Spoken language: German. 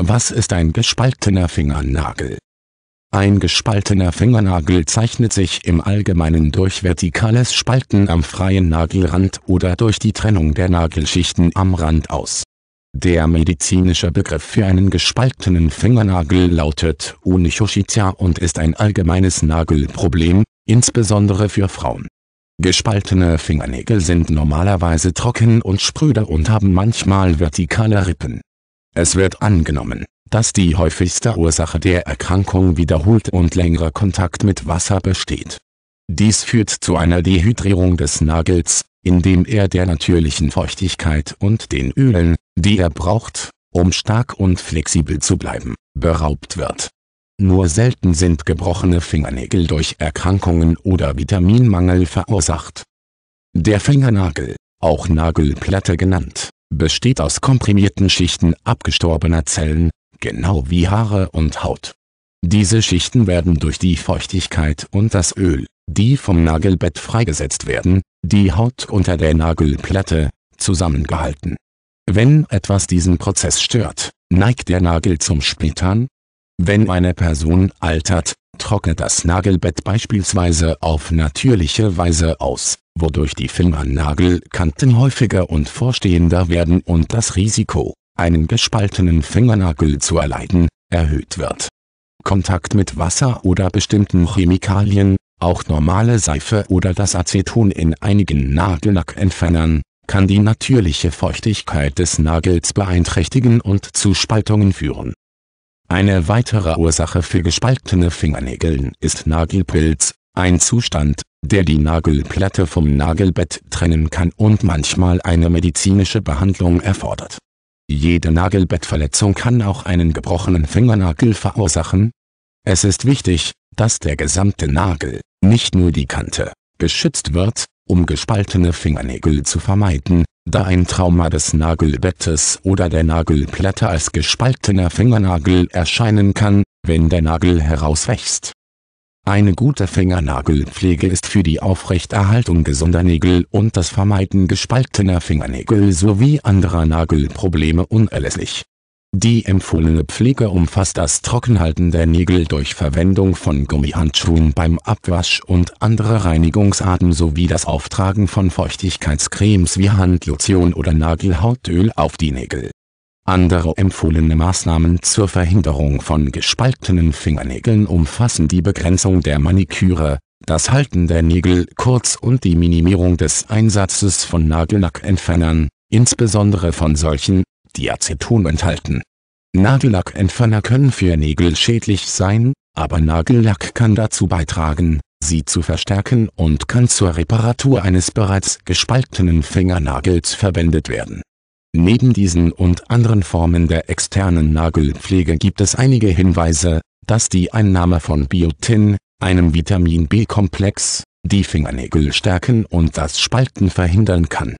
Was ist ein gespaltener Fingernagel? Ein gespaltener Fingernagel zeichnet sich im Allgemeinen durch vertikales Spalten am freien Nagelrand oder durch die Trennung der Nagelschichten am Rand aus. Der medizinische Begriff für einen gespaltenen Fingernagel lautet Onychoschitia und ist ein allgemeines Nagelproblem, insbesondere für Frauen. Gespaltene Fingernägel sind normalerweise trocken und spröder und haben manchmal vertikale Rippen es wird angenommen, dass die häufigste Ursache der Erkrankung wiederholt und längerer Kontakt mit Wasser besteht. Dies führt zu einer Dehydrierung des Nagels, indem er der natürlichen Feuchtigkeit und den Ölen, die er braucht, um stark und flexibel zu bleiben, beraubt wird. Nur selten sind gebrochene Fingernägel durch Erkrankungen oder Vitaminmangel verursacht. Der Fingernagel, auch Nagelplatte genannt, besteht aus komprimierten Schichten abgestorbener Zellen, genau wie Haare und Haut. Diese Schichten werden durch die Feuchtigkeit und das Öl, die vom Nagelbett freigesetzt werden, die Haut unter der Nagelplatte, zusammengehalten. Wenn etwas diesen Prozess stört, neigt der Nagel zum Splittern. Wenn eine Person altert, trocknet das Nagelbett beispielsweise auf natürliche Weise aus wodurch die Fingernagelkanten häufiger und vorstehender werden und das Risiko, einen gespaltenen Fingernagel zu erleiden, erhöht wird. Kontakt mit Wasser oder bestimmten Chemikalien, auch normale Seife oder das Aceton in einigen Nagellackentfernern, kann die natürliche Feuchtigkeit des Nagels beeinträchtigen und zu Spaltungen führen. Eine weitere Ursache für gespaltene Fingernägeln ist Nagelpilz, ein Zustand, der die Nagelplatte vom Nagelbett trennen kann und manchmal eine medizinische Behandlung erfordert. Jede Nagelbettverletzung kann auch einen gebrochenen Fingernagel verursachen. Es ist wichtig, dass der gesamte Nagel, nicht nur die Kante, geschützt wird, um gespaltene Fingernägel zu vermeiden, da ein Trauma des Nagelbettes oder der Nagelplatte als gespaltener Fingernagel erscheinen kann, wenn der Nagel herauswächst. Eine gute Fingernagelpflege ist für die Aufrechterhaltung gesunder Nägel und das Vermeiden gespaltener Fingernägel sowie anderer Nagelprobleme unerlässlich. Die empfohlene Pflege umfasst das Trockenhalten der Nägel durch Verwendung von Gummihandschuhen beim Abwasch und andere Reinigungsarten sowie das Auftragen von Feuchtigkeitscremes wie Handlotion oder Nagelhautöl auf die Nägel andere empfohlene Maßnahmen zur Verhinderung von gespaltenen Fingernägeln umfassen die Begrenzung der Maniküre, das Halten der Nägel kurz und die Minimierung des Einsatzes von Nagellackentfernern, insbesondere von solchen, die Aceton enthalten. Nagellackentferner können für Nägel schädlich sein, aber Nagellack kann dazu beitragen, sie zu verstärken und kann zur Reparatur eines bereits gespaltenen Fingernagels verwendet werden Neben diesen und anderen Formen der externen Nagelpflege gibt es einige Hinweise, dass die Einnahme von Biotin, einem Vitamin B-Komplex, die Fingernägel stärken und das Spalten verhindern kann